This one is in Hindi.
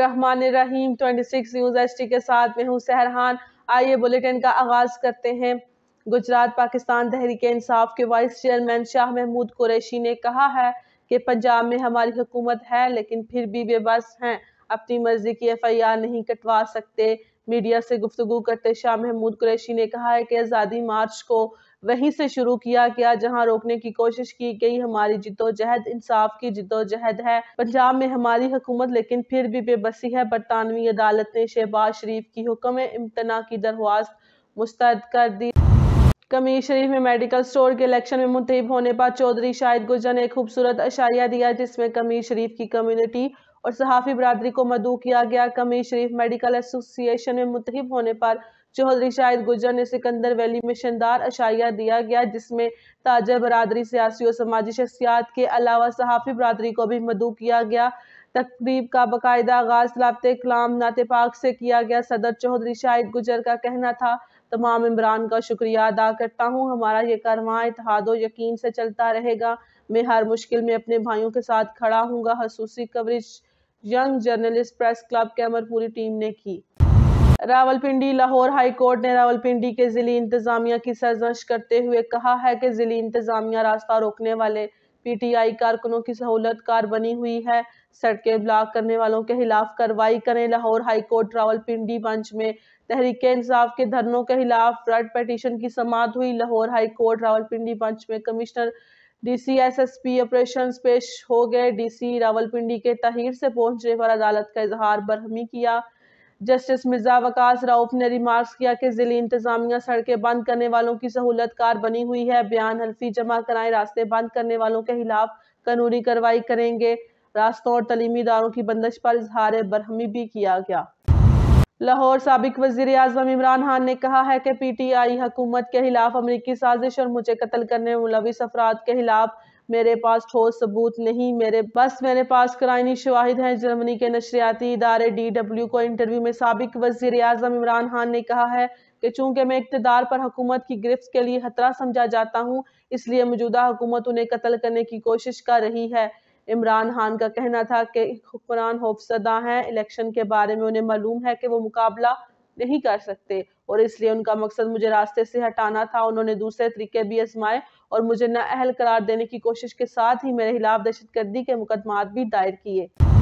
बिस्मिल्लाम 26 न्यूज़ एचटी के साथ में हूं सहरहान आइए बुलेटिन का आगाज़ करते हैं गुजरात पाकिस्तान तहरीक इंसाफ के वाइस चेयरमैन शाह महमूद कुरैशी ने कहा है कि पंजाब में हमारी हुकूमत है लेकिन फिर भी बेबस हैं अपनी मर्जी की एफ आई आर नहीं कटवा सकते मीडिया से गुफ्तु करते शाह महमूद कुरैशी ने कहा है कि आज़ादी मार्च को वहीं से शुरू किया गया जहां रोकने की कोशिश की गई हमारी जिदोजहद इंसाफ की जिदोजहद है पंजाब में हमारी हुकूमत लेकिन फिर भी बेबसी है बरतानवी अदालत ने शहबाज शरीफ की हुक्म इम्तना की दरख्वास्त मुस्तरद कर दी कमीर शरीफ में मेडिकल स्टोर के इलेक्शन में मुंतब होने पर चौधरी शाहिद गुजर ने खूबसूरत अशारिया दिया जिसमें कमीर शरीफ की कम्युनिटी और सहाफ़ी बरदरी को मदू किया गया कमीर शरीफ मेडिकल एसोसिएशन में मुंतब होने पर चौधरी शाहिद गुजर ने सिकंदर वैली में शानदार अशाया दिया गया जिसमें ताजर बरदरी सियासी और समाजी शख्सियात के अलावा सहाफ़ी बरदरी को भी मदू किया गया तकरीब का बाकायदा आगाज लाबते कलाम नात पाक से किया गया सदर चौधरी शाहिद गुजर का कहना था तमाम इमरान का शुक्रिया अदा करता हूँ हमारा ये कारवा इतिहाद यकीन से चलता रहेगा मैं हर मुश्किल में अपने भाइयों के साथ खड़ा हूँ खसूसी coverage young journalist press club camera पूरी टीम ने की रावलपिंडी लाहौर हाई कोर्ट ने रावलपिंडी के ज़िली इंतज़ामिया की सरजश करते हुए कहा है कि ज़िली इंतज़ामिया रास्ता रोकने वाले पीटीआई कारकुनों की सहूलत कार बनी हुई है सड़कें ब्लॉक करने वालों के खिलाफ कार्रवाई करें Lahore high court Rawalpindi bench में तहरीक इंसाफ के धरनों के खिलाफ रट पटिशन की समाप्त हुई Lahore high court Rawalpindi bench में कमिश्नर डीसी एसएसपी ऑपरेशन पेश हो गए डीसी रावलपिंडी के तहिर से पहुंचने पर अदालत का इजहार बरहमी किया जस्टिस मिर्जा वकास राउफ ने रिमार्क किया कि जिली इंतजामिया सड़कें बंद करने वालों की सहूलत कार बनी हुई है बयान हल्फी जमा कराए रास्ते बंद करने वालों के खिलाफ कानूनी कार्रवाई करेंगे रास्तों और तलीमी इदारों की बंदिश पर इजहार बरहमी भी किया गया लाहौर सबक वजी अजम इमरान खान ने कहा है कि पी टी आई हकूमत के खिलाफ अमरीकी साजिश और मुझे कत्ल करने मुलविस अफराद के खिलाफ मेरे पास ठोस सबूत नहीं मेरे बस मेरे पास कराइनी शवाहिद हैं जर्मनी के नशरियाती इदारे डी डब्ल्यू को इंटरव्यू में सबक वजीर अजम इमरान खान ने कहा है कि चूंकि मैं इकतदार पर हुकूमत की गिरफ्त के लिए खतरा समझा जाता हूँ इसलिए मौजूदा हुकूमत उन्हें कत्ल करने की कोशिश कर रही है इमरान खान का कहना था कि हुक्मरान होफसदा हैं इलेक्शन के बारे में उन्हें मालूम है कि वो मुकाबला नहीं कर सकते और इसलिए उनका मकसद मुझे रास्ते से हटाना था उन्होंने दूसरे तरीके भी आजमाए और मुझे अहल करार देने की कोशिश के साथ ही मेरे खिलाफ दहशत गर्दी के मुकदमात भी दायर किए